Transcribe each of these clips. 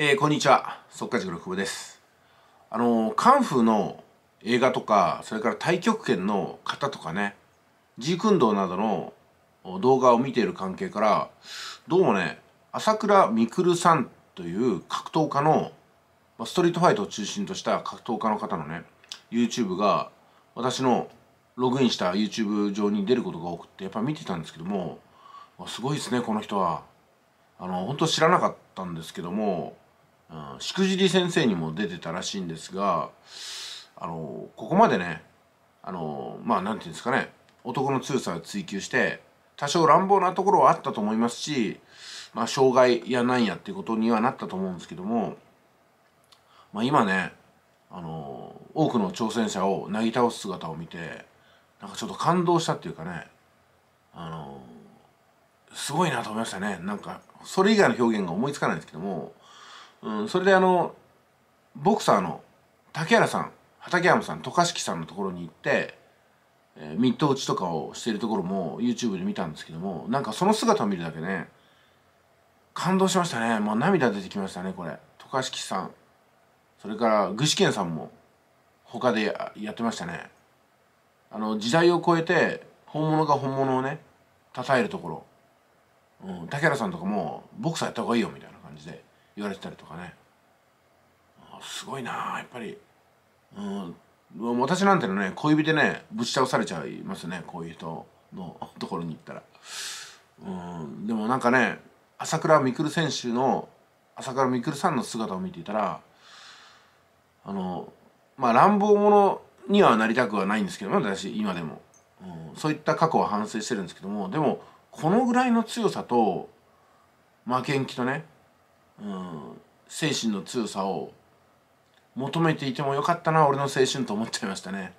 えー、こんにちは速稼塾の久保ですあのカンフーの映画とかそれから太極拳の方とかねジークンドーなどの動画を見ている関係からどうもね朝倉未来さんという格闘家のストリートファイトを中心とした格闘家の方のね YouTube が私のログインした YouTube 上に出ることが多くてやっぱ見てたんですけどもすごいですねこの人はあの本当知らなかったんですけどもしくじり先生にも出てたらしいんですがあのここまでねあのまあ何て言うんですかね男の強さを追求して多少乱暴なところはあったと思いますし、まあ、障害やなんやっていうことにはなったと思うんですけども、まあ、今ねあの多くの挑戦者をなぎ倒す姿を見てなんかちょっと感動したっていうかねあのすごいなと思いましたねなんかそれ以外の表現が思いつかないんですけどもうん、それであのボクサーの竹原さん畠山さん渡嘉敷さんのところに行って、えー、ミット打ちとかをしているところも YouTube で見たんですけどもなんかその姿を見るだけね感動しましたねもう涙出てきましたねこれ渡嘉敷さんそれから具志堅さんも他でやってましたねあの時代を超えて本物が本物をね称えるところ、うん、竹原さんとかもボクサーやった方がいいよみたいな感じで言われてたりとかねすごいなやっぱりうん私なんてのね小指でねぶち倒されちゃいますねこういう人のところに行ったらうんでもなんかね朝倉未来選手の朝倉未来さんの姿を見ていたらあのまあ乱暴者にはなりたくはないんですけども私今でも、うん、そういった過去は反省してるんですけどもでもこのぐらいの強さと負けん気とねうん、精神の強さを求めていてもよかったな俺の青春と思っちゃいましたね、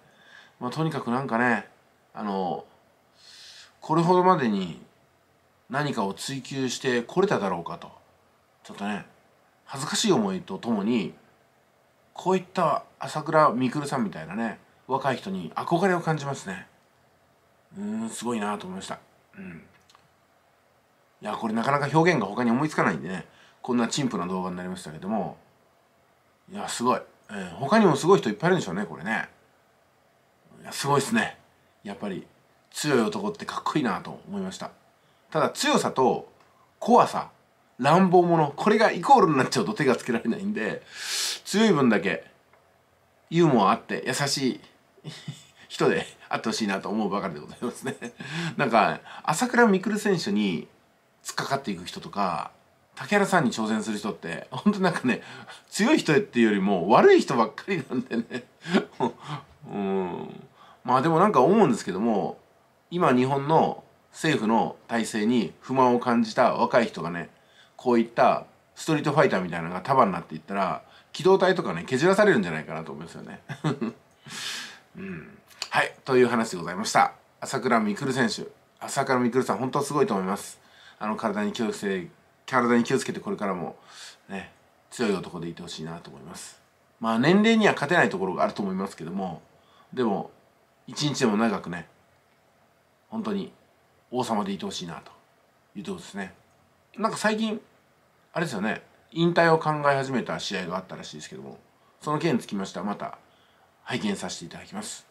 まあ、とにかくなんかねあのこれほどまでに何かを追求してこれただろうかとちょっとね恥ずかしい思いとともにこういった朝倉未来さんみたいなね若い人に憧れを感じますねうんすごいなと思いましたうんいやこれなかなか表現が他に思いつかないんでねこんな陳腐な動画になりましたけどもいやすごい、えー、他にもすごい人いっぱいいるんでしょうねこれねいやすごいっすねやっぱり強い男ってかっこいいなと思いましたただ強さと怖さ乱暴者これがイコールになっちゃうと手がつけられないんで強い分だけユーモアあって優しい 人で あってほしいなと思うばかりでございますねなんか朝倉未来選手に突っかかっていく人とか竹原さんに挑戦する人ってほんとなんかね強い人っていうよりも悪い人ばっかりなんでね うんまあでもなんか思うんですけども今日本の政府の体制に不満を感じた若い人がねこういったストリートファイターみたいなのが束になっていったら機動隊とかね蹴散らされるんじゃないかなと思いますよね。うん、はいという話でございました。朝倉未来選手朝倉未来さん本当すごいと思います。あの体に気をつけ体に気をつけてこれからもね強い男でいてほしいなと思いますまあ年齢には勝てないところがあると思いますけどもでも一日でも長くね本当に王様でいてほしいなというところですねなんか最近あれですよね引退を考え始めた試合があったらしいですけどもその件につきましてはまた拝見させていただきます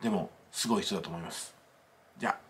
でもすごい人だと思いますじゃあ